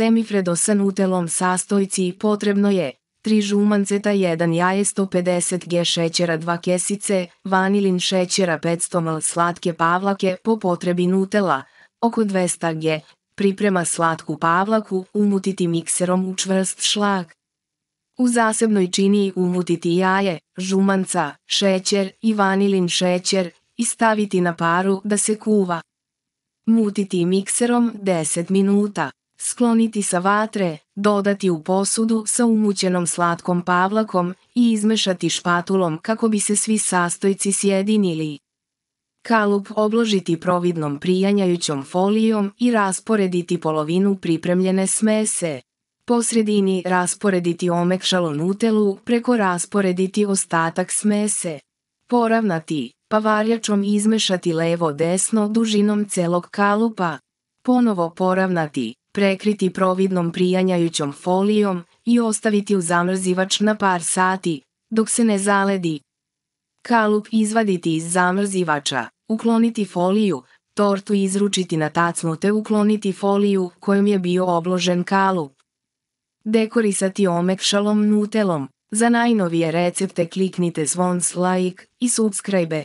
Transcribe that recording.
semifredosan utelom sastojci potrebno je 3 žumanceta 1 jaje 150 g šećera 2 kesice, vanilin šećera 500 ml slatke pavlake po potrebi nutela, oko 200 g. Priprema slatku pavlaku, umutiti mikserom u čvrst šlag. U zasebnoj činiji umutiti jaje, žumanca, šećer i vanilin šećer i staviti na paru da se kuva. Mutiti mikserom 10 minuta skloniti sa vatre, dodati u posudu sa umućenom slatkom pavlakom i izmešati špatulom kako bi se svi sastojci sjedinili. Kalup obložiti providnom prijanjajućom folijom i rasporediti polovinu pripremljene smese. Po sredini rasporediti omekšalu nutelu preko rasporediti ostatak smese. Poravnati, pa varjačom izmešati levo-desno dužinom celog kalupa. Ponovo poravnati, prekriti providnom prijanjajućom folijom i ostaviti u zamrzivač na par sati, dok se ne zaledi. Kalup izvaditi iz zamrzivača, ukloniti foliju, tortu izručiti na tacnu te ukloniti foliju kojom je bio obložen kalup. Dekorisati omekšalom nutelom. Za najnovije recepte kliknite zvon like i subscribe.